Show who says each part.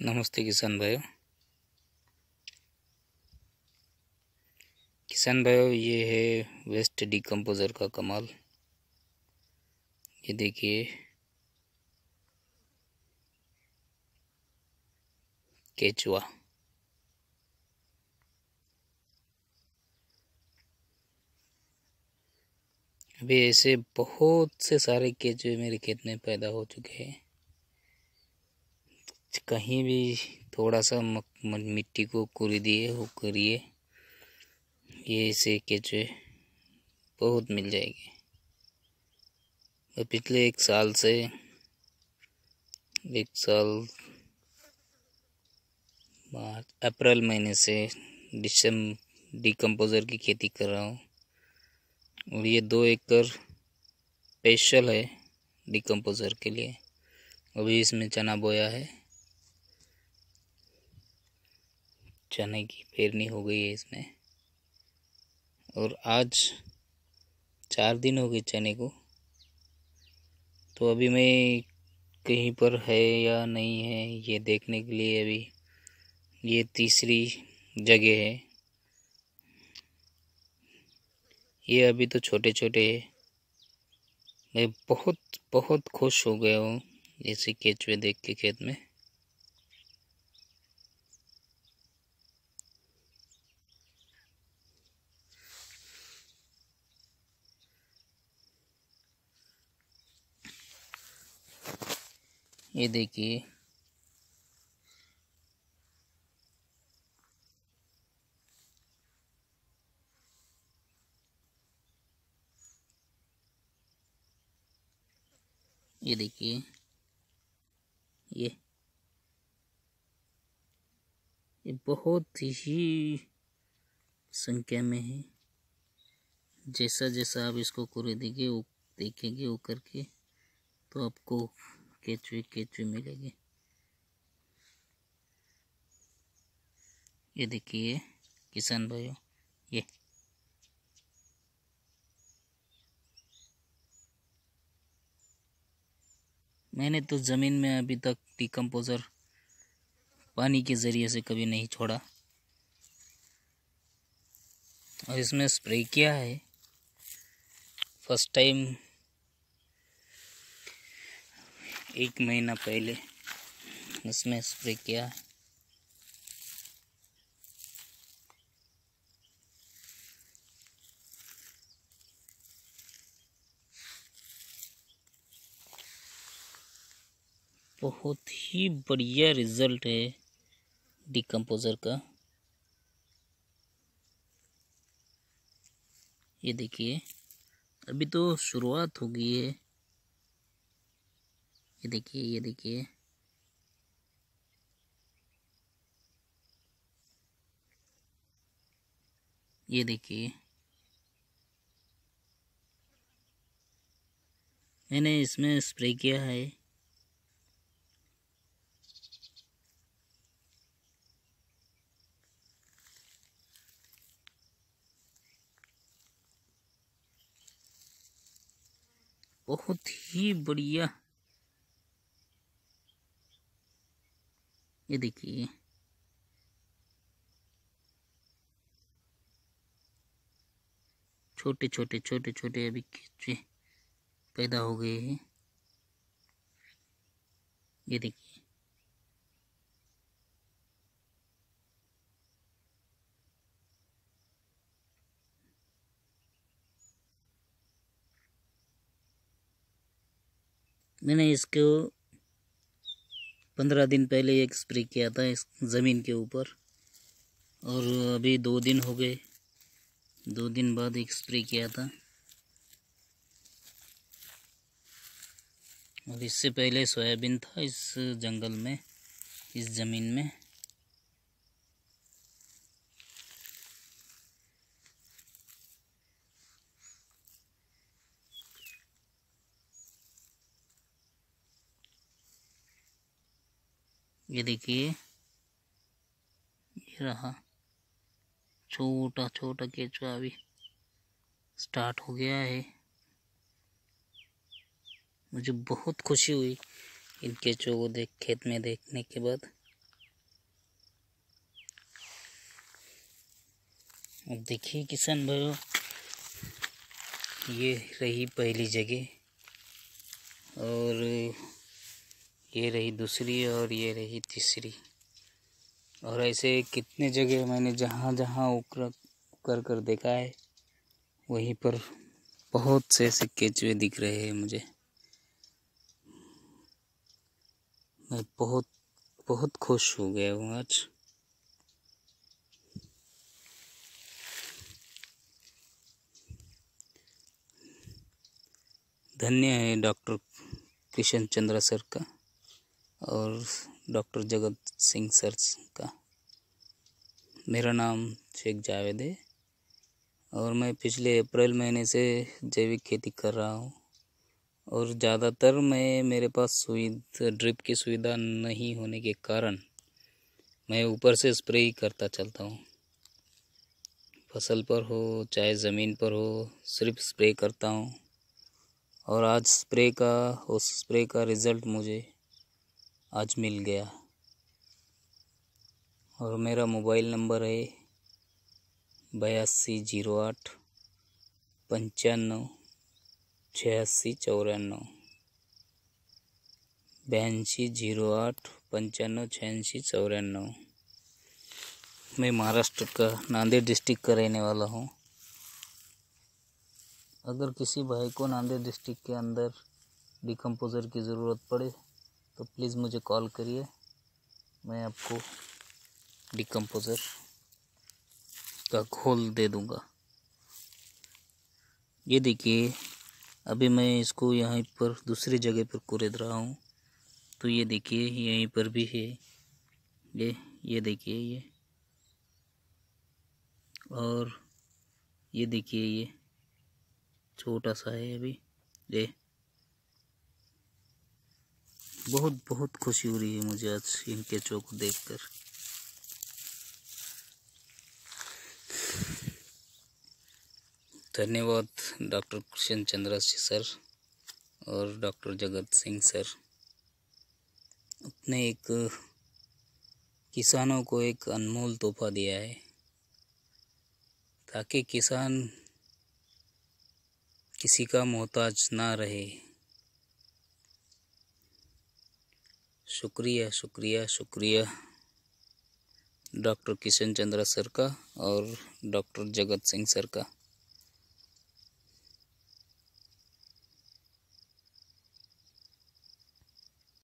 Speaker 1: नमस्ते किसान भाइयों किसान भाइयों ये है वेस्ट डिकम्पोज़र का कमाल ये देखिए केचुआ अभी ऐसे बहुत से सारे केचुए मेरे खेत में पैदा हो चुके हैं कहीं भी थोड़ा सा मिट्टी को कुरीदिए वो करिए ये इसे केचुए बहुत मिल जाएगी तो पिछले एक साल से एक साल मार्च अप्रैल महीने से डिसम डिकम्पोज़र की खेती कर रहा हूँ और ये दो एकड़ स्पेशल है डिकम्पोज़र के लिए अभी इसमें चना बोया है चने की फेरनी हो गई है इसमें और आज चार दिन हो गए चने को तो अभी मैं कहीं पर है या नहीं है ये देखने के लिए अभी ये तीसरी जगह है ये अभी तो छोटे छोटे है मैं बहुत बहुत खुश हो गया हूँ ऐसे केचवे देख के खेत में ये देखिए ये देखिए ये ये बहुत ही संख्या में है जैसा जैसा आप इसको कुरे देंगे वो देखेंगे वो करके तो आपको केचुए केचुए मिलेगी ये देखिए किसान भाइयों ये मैंने तो ज़मीन में अभी तक डिकम्पोज़र पानी के ज़रिए से कभी नहीं छोड़ा और इसमें स्प्रे किया है फर्स्ट टाइम एक महीना पहले इसमें स्प्रे किया है बहुत ही बढ़िया रिजल्ट है डिकम्पोज़र का ये देखिए अभी तो शुरुआत हो गई है ये देखिए ये देखिए ये देखिए मैंने इसमें स्प्रे किया है बहुत ही बढ़िया ये देखिए छोटे छोटे छोटे छोटे अभी कीचड़े पैदा हो गए हैं ये देखिए मैंने इसको पंद्रह दिन पहले एक स्प्रे किया था इस ज़मीन के ऊपर और अभी दो दिन हो गए दो दिन बाद एक स्प्रे किया था और इससे पहले सोयाबीन था इस जंगल में इस ज़मीन में ये देखिए ये रहा छोटा छोटा केचुआ अभी स्टार्ट हो गया है मुझे बहुत खुशी हुई इन केचुओं को देख खेत में देखने के बाद अब देखिए किसान भाई ये रही पहली जगह और ये रही दूसरी और ये रही तीसरी और ऐसे कितने जगह मैंने जहाँ जहाँ उकर कर कर देखा है वहीं पर बहुत से ऐसे केचुए दिख रहे हैं मुझे मैं बहुत बहुत खुश हो गया हूँ आज धन्य है डॉक्टर किशन चंद्र सर का और डॉक्टर जगत सिंह सर का मेरा नाम शेख जावेद है और मैं पिछले अप्रैल महीने से जैविक खेती कर रहा हूँ और ज़्यादातर मैं मेरे पास सुविधा ड्रिप की सुविधा नहीं होने के कारण मैं ऊपर से स्प्रे ही करता चलता हूँ फसल पर हो चाहे ज़मीन पर हो सिर्फ स्प्रे करता हूँ और आज स्प्रे का उस स्प्रे का रिज़ल्ट मुझे आज मिल गया और मेरा मोबाइल नंबर है बयासी जीरो आठ पंचानवे छियासी चौरानवे बयासी जीरो आठ पंचानवे छियासी चौरानवे मैं महाराष्ट्र का नांदेड़ डिस्ट्रिक्ट का रहने वाला हूँ अगर किसी भाई को नांदेड़ डिस्ट्रिक्ट के अंदर डिकम्पोज़र की ज़रूरत पड़े तो प्लीज़ मुझे कॉल करिए मैं आपको डिकम्पोज़र का खोल दे दूँगा ये देखिए अभी मैं इसको यहाँ पर दूसरी जगह पर कुरेद रहा हूँ तो ये देखिए यहीं पर भी है ये ये देखिए ये और ये देखिए ये छोटा सा है अभी ये बहुत बहुत खुशी हो रही है मुझे आज इन चौक को देखकर धन्यवाद डॉक्टर कृष्ण चंद्रा जी सर और डॉक्टर जगत सिंह सर अपने एक किसानों को एक अनमोल तोहफा दिया है ताकि किसान किसी का मोहताज ना रहे शुक्रिया शुक्रिया शुक्रिया डॉक्टर किशन चंद्रा सर का और डॉक्टर जगत सिंह सर का